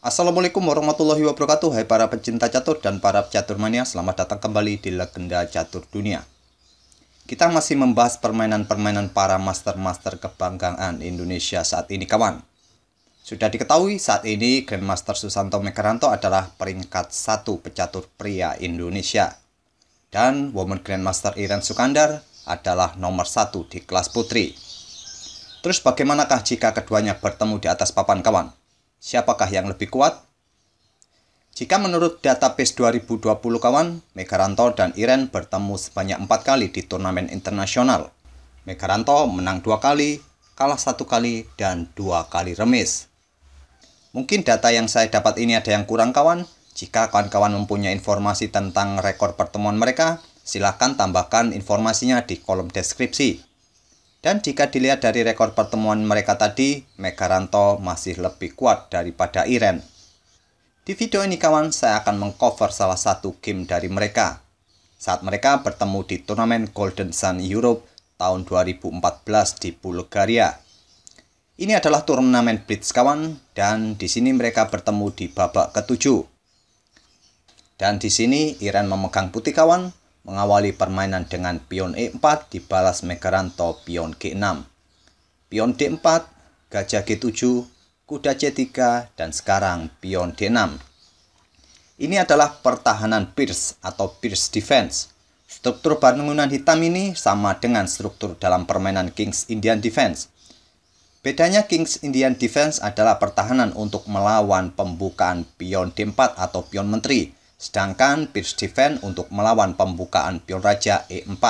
Assalamualaikum warahmatullahi wabarakatuh Hai para pecinta catur dan para catur mania Selamat datang kembali di Legenda Catur Dunia Kita masih membahas permainan-permainan para master-master kebanggaan Indonesia saat ini kawan Sudah diketahui saat ini Grandmaster Susanto Mekaranto adalah peringkat satu pecatur pria Indonesia Dan Woman Grandmaster Iren Sukandar adalah nomor satu di kelas putri Terus bagaimanakah jika keduanya bertemu di atas papan kawan? Siapakah yang lebih kuat? Jika menurut database 2020 kawan, Megaranto dan Iren bertemu sebanyak empat kali di turnamen internasional. Megaranto menang dua kali, kalah satu kali, dan dua kali remis. Mungkin data yang saya dapat ini ada yang kurang kawan. Jika kawan-kawan mempunyai informasi tentang rekor pertemuan mereka, silahkan tambahkan informasinya di kolom deskripsi. Dan jika dilihat dari rekor pertemuan mereka tadi, Megaranto masih lebih kuat daripada Iren. Di video ini kawan, saya akan mengcover salah satu game dari mereka. Saat mereka bertemu di turnamen Golden Sun Europe tahun 2014 di Bulgaria. Ini adalah turnamen Blitz kawan, dan di sini mereka bertemu di babak ketujuh. Dan di sini Iren memegang putih kawan, mengawali permainan dengan pion E4 dibalas Megaranto pion G6. Pion D4, gajah G7, kuda C3, dan sekarang pion D6. Ini adalah pertahanan Pierce atau Pierce Defense. Struktur bangunan hitam ini sama dengan struktur dalam permainan Kings Indian Defense. Bedanya Kings Indian Defense adalah pertahanan untuk melawan pembukaan pion D4 atau pion menteri Sedangkan Pierce Defend untuk melawan pembukaan Pion raja E4.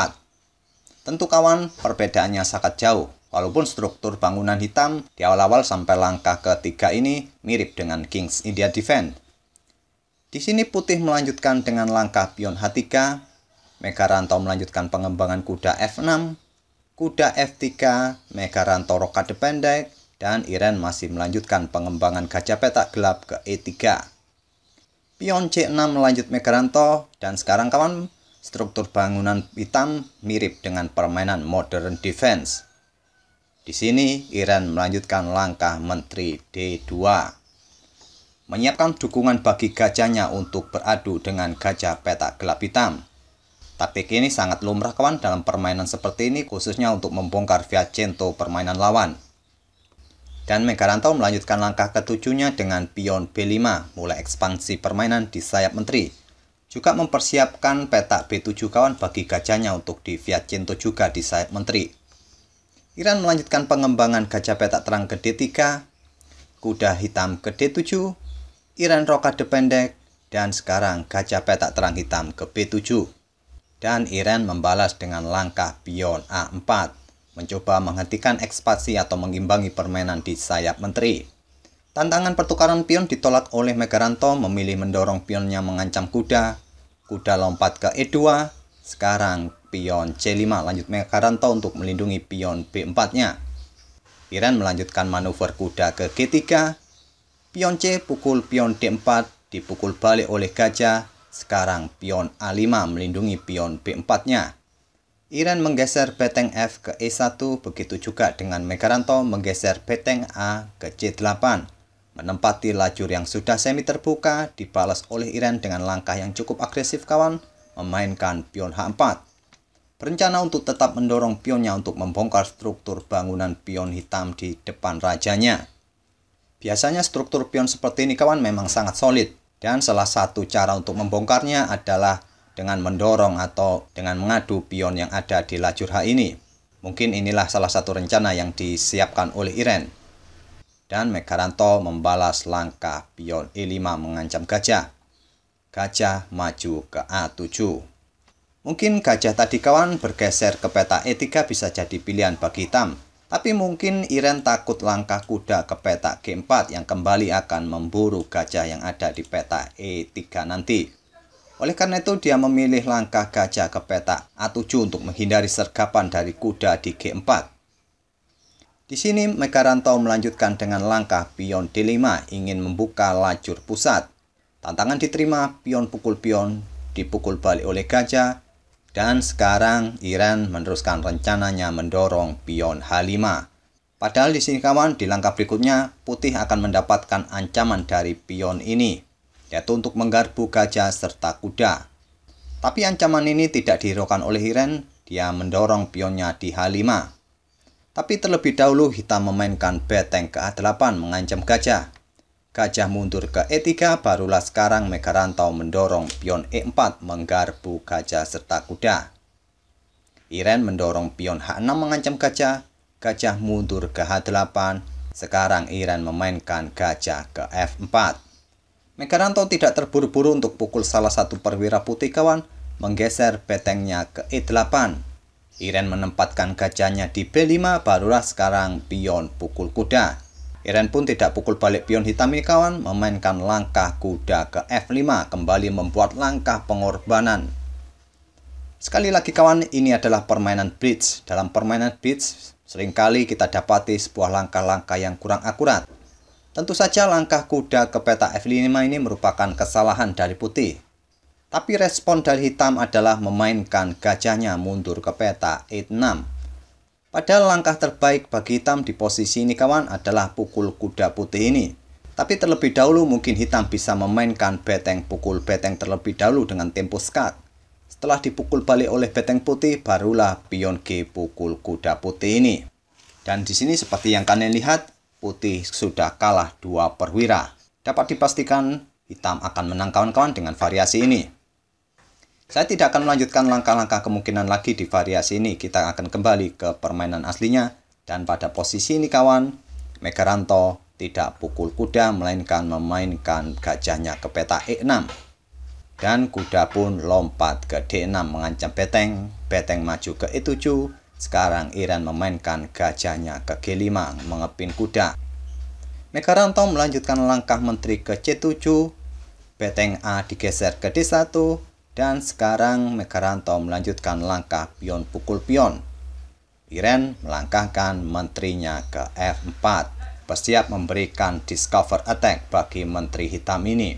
Tentu kawan, perbedaannya sangat jauh. Walaupun struktur bangunan hitam di awal-awal sampai langkah ketiga ini mirip dengan Kings India Defend. Di sini putih melanjutkan dengan langkah pion H3, Megaranto melanjutkan pengembangan kuda F6, kuda F3, Megaranto rokade pendek, dan Iren masih melanjutkan pengembangan gajah petak gelap ke E3 pion C6 melanjut Megaranto, dan sekarang kawan, struktur bangunan hitam mirip dengan permainan modern defense. Di sini, Iran melanjutkan langkah menteri D2. Menyiapkan dukungan bagi gajahnya untuk beradu dengan gajah petak gelap hitam. Tapi ini sangat lumrah kawan dalam permainan seperti ini khususnya untuk membongkar via cento permainan lawan. Dan Megaranto melanjutkan langkah ketujuhnya dengan pion B5 mulai ekspansi permainan di sayap menteri. Juga mempersiapkan petak B7 kawan bagi gajahnya untuk di Fiacinto juga di sayap menteri. Iran melanjutkan pengembangan gajah petak terang ke D3, kuda hitam ke D7, Iran rokade pendek, dan sekarang gajah petak terang hitam ke B7. Dan Iran membalas dengan langkah pion A4 mencoba menghentikan ekspansi atau mengimbangi permainan di sayap menteri. Tantangan pertukaran pion ditolak oleh Megaranto memilih mendorong pionnya mengancam kuda, kuda lompat ke E2, sekarang pion C5 lanjut Megaranto untuk melindungi pion B4-nya. Iran melanjutkan manuver kuda ke G3, pion C pukul pion D4 dipukul balik oleh gajah, sekarang pion A5 melindungi pion B4-nya. Iran menggeser beteng F ke E1, begitu juga dengan Megaranto menggeser beteng A ke C8. Menempati lajur yang sudah semi terbuka, dibalas oleh Iran dengan langkah yang cukup agresif kawan, memainkan pion H4. Berencana untuk tetap mendorong pionnya untuk membongkar struktur bangunan pion hitam di depan rajanya. Biasanya struktur pion seperti ini kawan memang sangat solid, dan salah satu cara untuk membongkarnya adalah dengan mendorong atau dengan mengadu pion yang ada di lajur H ini. Mungkin inilah salah satu rencana yang disiapkan oleh Iren. Dan Megaranto membalas langkah pion E5 mengancam gajah. Gajah maju ke A7. Mungkin gajah tadi kawan bergeser ke peta E3 bisa jadi pilihan bagi hitam. Tapi mungkin Iren takut langkah kuda ke peta G4 yang kembali akan memburu gajah yang ada di peta E3 nanti. Oleh karena itu, dia memilih langkah gajah ke peta A7 untuk menghindari sergapan dari kuda di G4. Di sini, Megaranto melanjutkan dengan langkah pion D5 ingin membuka lajur pusat. Tantangan diterima pion pukul pion, dipukul balik oleh gajah, dan sekarang Iran meneruskan rencananya mendorong pion H5. Padahal di sini kawan, di langkah berikutnya, putih akan mendapatkan ancaman dari pion ini yaitu untuk menggarpu gajah serta kuda. Tapi ancaman ini tidak dihiraukan oleh Hiren, dia mendorong pionnya di H5. Tapi terlebih dahulu Hitam memainkan beteng ke A8 mengancam gajah. Gajah mundur ke E3 barulah sekarang Megarantau mendorong pion E4 menggarpu gajah serta kuda. Iren mendorong pion H6 mengancam gajah, gajah mundur ke H8, sekarang Iren memainkan gajah ke F4. Megaranto tidak terburu-buru untuk pukul salah satu perwira putih kawan menggeser petengnya ke E8. Iren menempatkan gajahnya di B5 barulah sekarang pion pukul kuda. Iren pun tidak pukul balik pion hitam ini kawan memainkan langkah kuda ke F5 kembali membuat langkah pengorbanan. Sekali lagi kawan, ini adalah permainan bridge. Dalam permainan sering seringkali kita dapati sebuah langkah-langkah yang kurang akurat. Tentu saja langkah kuda ke peta F5 ini merupakan kesalahan dari putih. Tapi respon dari hitam adalah memainkan gajahnya mundur ke peta E6. Padahal langkah terbaik bagi hitam di posisi ini kawan adalah pukul kuda putih ini. Tapi terlebih dahulu mungkin hitam bisa memainkan beteng pukul beteng terlebih dahulu dengan tempo skat. Setelah dipukul balik oleh beteng putih barulah pion G pukul kuda putih ini. Dan di sini seperti yang kalian lihat, putih sudah kalah dua perwira. Dapat dipastikan hitam akan menang kawan-kawan dengan variasi ini. Saya tidak akan melanjutkan langkah-langkah kemungkinan lagi di variasi ini. Kita akan kembali ke permainan aslinya. Dan pada posisi ini kawan, Megaranto tidak pukul kuda melainkan memainkan gajahnya ke peta E6. Dan kuda pun lompat ke D6 mengancam beteng. Beteng maju ke E7 sekarang Iran memainkan gajahnya ke G5 mengepin kuda. Megaranto melanjutkan langkah menteri ke C7, Beteng A digeser ke D1, dan sekarang Megaranto melanjutkan langkah pion pukul pion. Iren melangkahkan menterinya ke F4, bersiap memberikan discover attack bagi menteri hitam ini.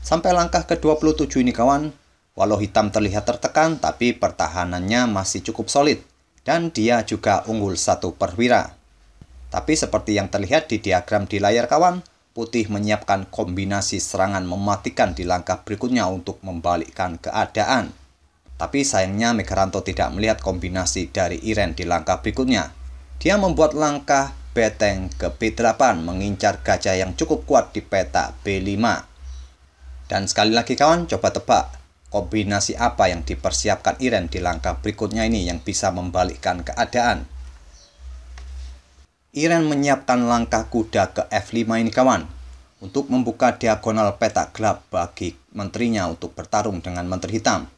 Sampai langkah ke-27 ini kawan, Walau hitam terlihat tertekan, tapi pertahanannya masih cukup solid, dan dia juga unggul satu perwira. Tapi seperti yang terlihat di diagram di layar kawan, putih menyiapkan kombinasi serangan mematikan di langkah berikutnya untuk membalikkan keadaan. Tapi sayangnya Megaranto tidak melihat kombinasi dari Iren di langkah berikutnya. Dia membuat langkah beteng ke B8 mengincar gajah yang cukup kuat di peta B5. Dan sekali lagi kawan, coba tebak Kombinasi apa yang dipersiapkan Iren di langkah berikutnya ini yang bisa membalikkan keadaan? Iren menyiapkan langkah kuda ke F5 ini kawan untuk membuka diagonal petak gelap bagi menterinya untuk bertarung dengan menteri hitam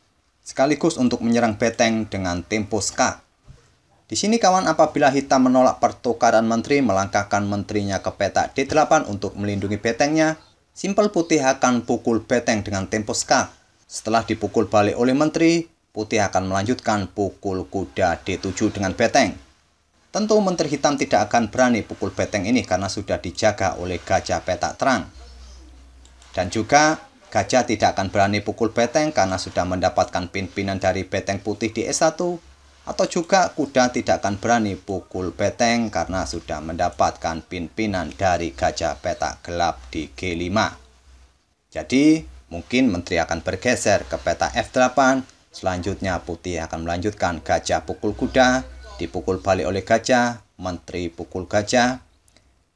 sekaligus untuk menyerang beteng dengan tempo ska. Di sini kawan apabila hitam menolak pertukaran menteri melangkahkan menterinya ke petak D8 untuk melindungi betengnya, simpel putih akan pukul beteng dengan tempo skak. Setelah dipukul balik oleh menteri, putih akan melanjutkan pukul kuda D7 dengan beteng. Tentu menteri hitam tidak akan berani pukul beteng ini karena sudah dijaga oleh gajah petak terang. Dan juga gajah tidak akan berani pukul beteng karena sudah mendapatkan pimpinan dari beteng putih di S1 atau juga kuda tidak akan berani pukul beteng karena sudah mendapatkan pimpinan dari gajah petak gelap di G5. Jadi, Mungkin menteri akan bergeser ke peta F8, selanjutnya putih akan melanjutkan gajah pukul kuda, dipukul balik oleh gajah, menteri pukul gajah,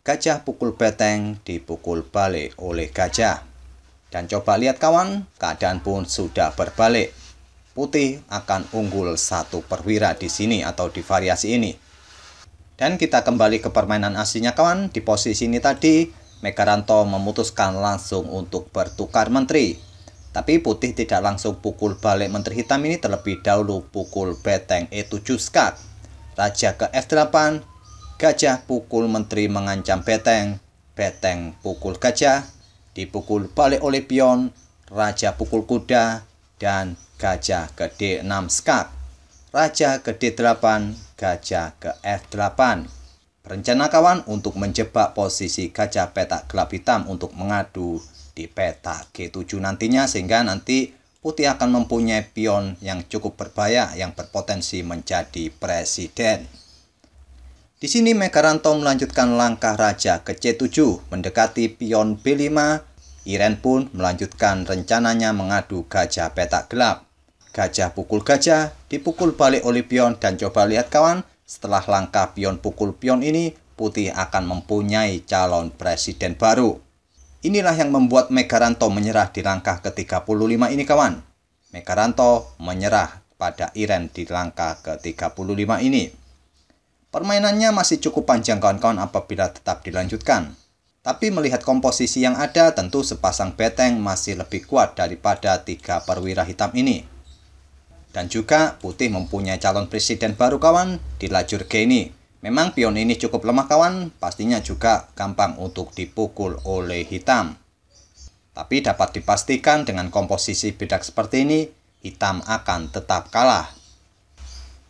gajah pukul beteng, dipukul balik oleh gajah. Dan coba lihat kawan, keadaan pun sudah berbalik. Putih akan unggul satu perwira di sini atau di variasi ini. Dan kita kembali ke permainan aslinya kawan, di posisi ini tadi Megaranto memutuskan langsung untuk bertukar menteri. Tapi Putih tidak langsung pukul balik menteri hitam ini terlebih dahulu pukul beteng E7 skak, Raja ke F8, gajah pukul menteri mengancam beteng, beteng pukul gajah, dipukul balik oleh pion, raja pukul kuda, dan gajah ke D6 skak, Raja ke D8, gajah ke F8. Rencana kawan untuk menjebak posisi gajah petak gelap hitam untuk mengadu di petak G7 nantinya sehingga nanti putih akan mempunyai pion yang cukup berbahaya yang berpotensi menjadi presiden. Di sini Megaranto melanjutkan langkah raja ke C7 mendekati pion B5. Iren pun melanjutkan rencananya mengadu gajah petak gelap. Gajah pukul gajah, dipukul balik oleh pion dan coba lihat kawan, setelah langkah pion pukul pion ini, Putih akan mempunyai calon presiden baru. Inilah yang membuat Megaranto menyerah di langkah ke-35 ini kawan. Megaranto menyerah pada Iren di langkah ke-35 ini. Permainannya masih cukup panjang kawan-kawan apabila tetap dilanjutkan. Tapi melihat komposisi yang ada tentu sepasang beteng masih lebih kuat daripada tiga perwira hitam ini. Dan juga Putih mempunyai calon presiden baru kawan di lajur G ini. Memang pion ini cukup lemah kawan, pastinya juga gampang untuk dipukul oleh hitam. Tapi dapat dipastikan dengan komposisi bedak seperti ini, hitam akan tetap kalah.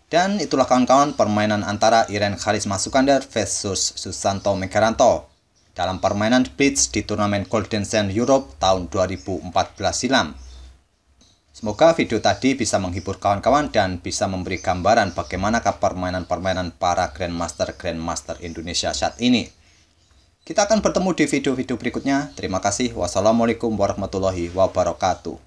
Dan itulah kawan-kawan permainan antara Iren Karisma Sukander versus Susanto Megaranto dalam permainan Blitz di turnamen Golden Sand Europe tahun 2014 silam. Semoga video tadi bisa menghibur kawan-kawan dan bisa memberi gambaran bagaimanakah permainan-permainan para grandmaster-grandmaster Indonesia saat ini. Kita akan bertemu di video-video berikutnya. Terima kasih. Wassalamualaikum warahmatullahi wabarakatuh.